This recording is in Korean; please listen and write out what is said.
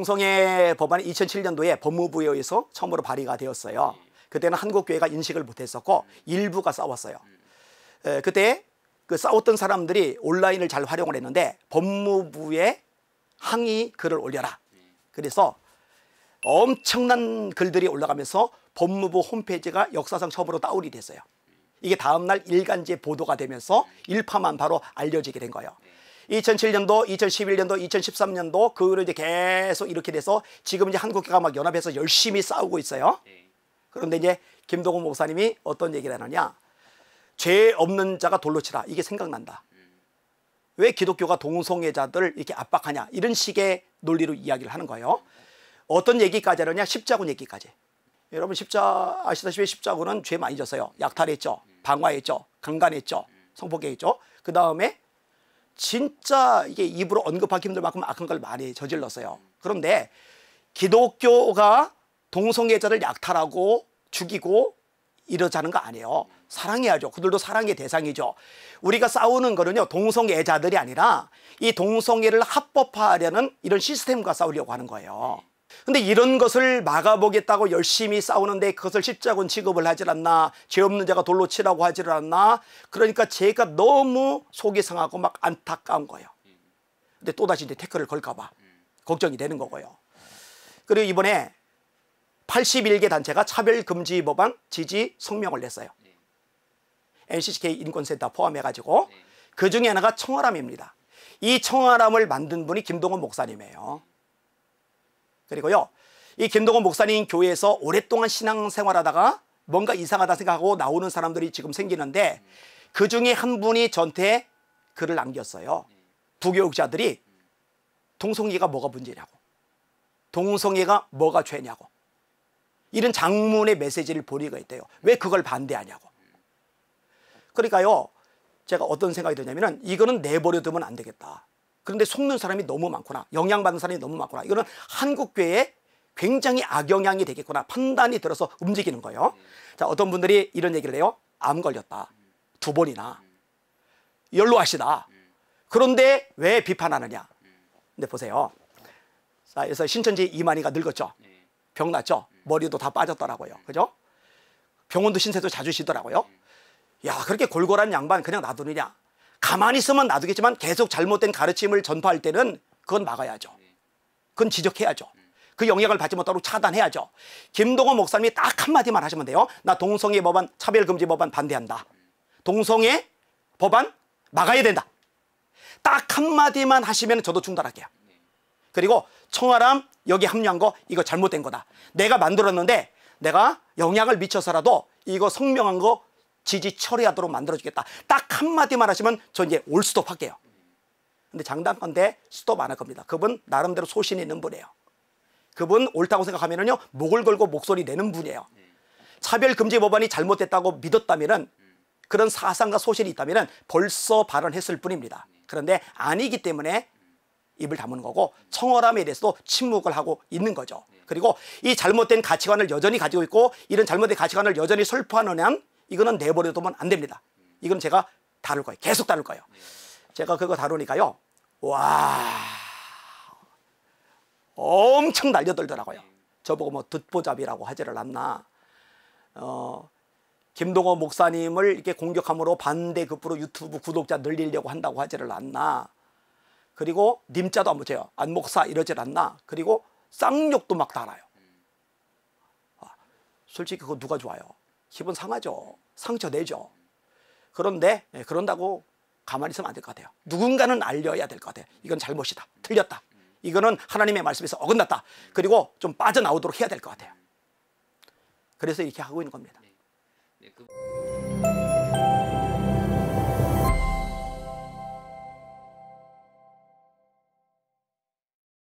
동성애 법안이 2007년도에 법무부에 의해서 처음으로 발의가 되었어요. 그때는 한국교회가 인식을 못했었고 일부가 싸웠어요. 그때 그 싸웠던 사람들이 온라인을 잘 활용을 했는데 법무부에 항의 글을 올려라. 그래서 엄청난 글들이 올라가면서 법무부 홈페이지가 역사상 처음으로 다운이 됐어요. 이게 다음날 일간지에 보도가 되면서 일파만파로 알려지게 된 거예요. 2007년도, 2011년도, 2013년도 그 후로 이제 계속 이렇게 돼서 지금 이제 한국교가 막 연합해서 열심히 싸우고 있어요. 예. 그런데 이제 김동호 목사님이 어떤 얘기를 하느냐? 죄 없는 자가 돌로 치라. 이게 생각난다. 왜 기독교가 동성애자들 이렇게 압박하냐 이런 식의 논리로 이야기를 하는 거예요. 어떤 얘기까지 하느냐 십자군 얘기까지. 여러분 십자 아시다시피 십자군은 죄 많이 졌어요. 약탈했죠. 방화했죠. 강간했죠. 성폭행했죠. 그 다음에 진짜 이게 입으로 언급하기 힘들 만큼 악한 걸 많이 저질렀어요. 그런데 기독교가 동성애자를 약탈하고 죽이고 이러자는 거 아니에요. 사랑해야죠. 그들도 사랑의 대상이죠. 우리가 싸우는 거는요. 동성애자들이 아니라 이 동성애를 합법화하려는 이런 시스템과 싸우려고 하는 거예요. 근데 이런 것을 막아보겠다고 열심히 싸우는데 그것을 십자군 취급을 하질 않나 죄 없는 자가 돌로 치라고 하질 않나 그러니까 제가 너무 속이 상하고 막 안타까운 거예요 근데 또다시 이제 태클을 걸까 봐 걱정이 되는 거고요 그리고 이번에 81개 단체가 차별금지 법안 지지 성명을 냈어요 NCK 인권센터 포함해가지고 네. 그 중에 하나가 청아람입니다 이 청아람을 만든 분이 김동원 목사님이에요 그리고요. 이 김동원 목사님 교회에서 오랫동안 신앙생활하다가 뭔가 이상하다 생각하고 나오는 사람들이 지금 생기는데 그 중에 한 분이 저한테 글을 남겼어요. 부교육자들이 동성애가 뭐가 문제냐고 동성애가 뭐가 죄냐고 이런 장문의 메시지를 보내고 있대요. 왜 그걸 반대하냐고. 그러니까요. 제가 어떤 생각이 드냐면 은 이거는 내버려 두면 안 되겠다. 그런데 속는 사람이 너무 많구나. 영향받는 사람이 너무 많구나. 이거는 한국교회에 굉장히 악영향이 되겠구나. 판단이 들어서 움직이는 거예요. 자, 어떤 분들이 이런 얘기를 해요. 암 걸렸다. 두 번이나. 연로하시다. 그런데 왜 비판하느냐. 근데 보세요. 자, 그래서 신천지 이만희가 늙었죠. 병 났죠. 머리도 다 빠졌더라고요. 그죠? 병원도 신세도 자주 쉬더라고요. 야, 그렇게 골골한 양반 그냥 놔두느냐. 가만히 있으면 놔두겠지만 계속 잘못된 가르침을 전파할 때는 그건 막아야죠. 그건 지적해야죠. 그 영향을 받지 못하도록 차단해야죠. 김동호 목사님이 딱 한마디만 하시면 돼요. 나 동성애 법안 차별금지 법안 반대한다. 동성애 법안 막아야 된다. 딱 한마디만 하시면 저도 중단할게요. 그리고 청아람 여기 합류한 거 이거 잘못된 거다. 내가 만들었는데 내가 영향을 미쳐서라도 이거 성명한 거 지지 철회하도록 만들어주겠다. 딱 한마디만 하시면 저 이제 올 수도 할게요 근데 장담컨대 스톱 안 할 겁니다. 그분 나름대로 소신 있는 분이에요. 그분 옳다고 생각하면요 목을 걸고 목소리 내는 분이에요. 차별금지 법안이 잘못됐다고 믿었다면 그런 사상과 소신이 있다면 벌써 발언했을 뿐입니다. 그런데 아니기 때문에 입을 담은 거고 청어람에 대해서도 침묵을 하고 있는 거죠. 그리고 이 잘못된 가치관을 여전히 가지고 있고 이런 잘못된 가치관을 여전히 설포하는한 이거는 내버려두면 안 됩니다. 이건 제가 다룰 거예요. 계속 다룰 거예요. 제가 그거 다루니까요. 와 엄청 날려들더라고요. 저보고 뭐 듣보잡이라고 하지를 않나. 어, 김동호 목사님을 이렇게 공격함으로 반대급부로 유튜브 구독자 늘리려고 한다고 하지를 않나. 그리고 님자도 안 붙여요. 안 목사 이러질 않나. 그리고 쌍욕도 막 달아요. 아, 솔직히 그거 누가 좋아요? 기분 상하죠. 상처 내죠. 그런데 예, 그런다고 가만히 있으면 안 될 것 같아요. 누군가는 알려야 될 것 같아요. 이건 잘못이다. 틀렸다. 이거는 하나님의 말씀에서 어긋났다. 그리고 좀 빠져나오도록 해야 될 것 같아요. 그래서 이렇게 하고 있는 겁니다. 네. 네, 그